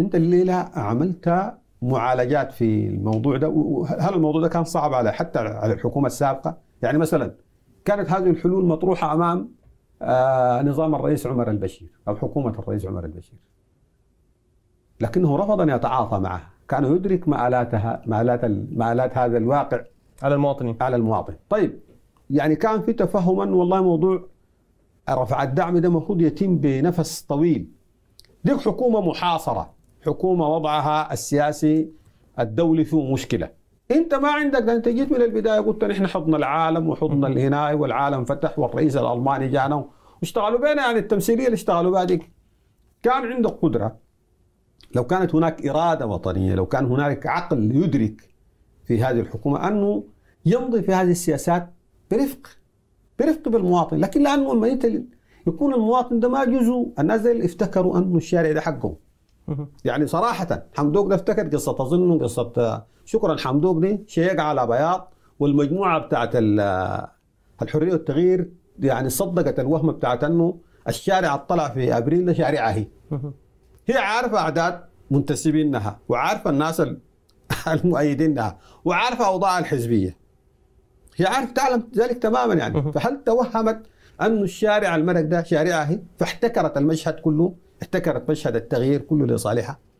انت الليله عملت معالجات في الموضوع ده وهل الموضوع ده كان صعب على حتى على الحكومه السابقه؟ يعني مثلا كانت هذه الحلول مطروحه امام آه، نظام الرئيس عمر البشير او حكومه الرئيس عمر البشير. لكنه رفض ان يتعاطى معها، كان يدرك مآلاتها مآلات مآلات هذا الواقع على المواطنين على المواطن، طيب يعني كان في تفهم انه والله موضوع رفع الدعم ده المفروض يتم بنفس طويل. ديك حكومه محاصره حكومه وضعها السياسي الدولي فيه مشكله انت ما عندك انت جيت من البدايه قلت نحن حضنا العالم وحضنا الهناي والعالم فتح والرئيس الالماني جانا واشتغلوا بينا يعني التمثيليه اللي اشتغلوا بها كان عندك قدره لو كانت هناك اراده وطنيه لو كان هناك عقل يدرك في هذه الحكومه انه يمضي في هذه السياسات برفق برفق بالمواطن لكن لانه لما يكون المواطن ده ما جزء الناس افتكروا انه الشارع ده حقهم يعني صراحه حمدوق ده افتكر قصه اظن قصه آه، شكرا حمدوق دي شيق على بياض والمجموعه بتاعت آه، الحريه والتغيير يعني صدقت الوهم بتاعت انه الشارع الطلع في ابريل ده شارعها هي هي عارفه اعداد منتسبينها وعارفه الناس المؤيدين لها وعارفه اوضاع الحزبيه هي عارفه تعلم ذلك تماما يعني فهل توهمت أن الشارع الملك ده شارعها هي فاحتكرت المشهد كله احتكرت مشهد التغيير كله لصالحها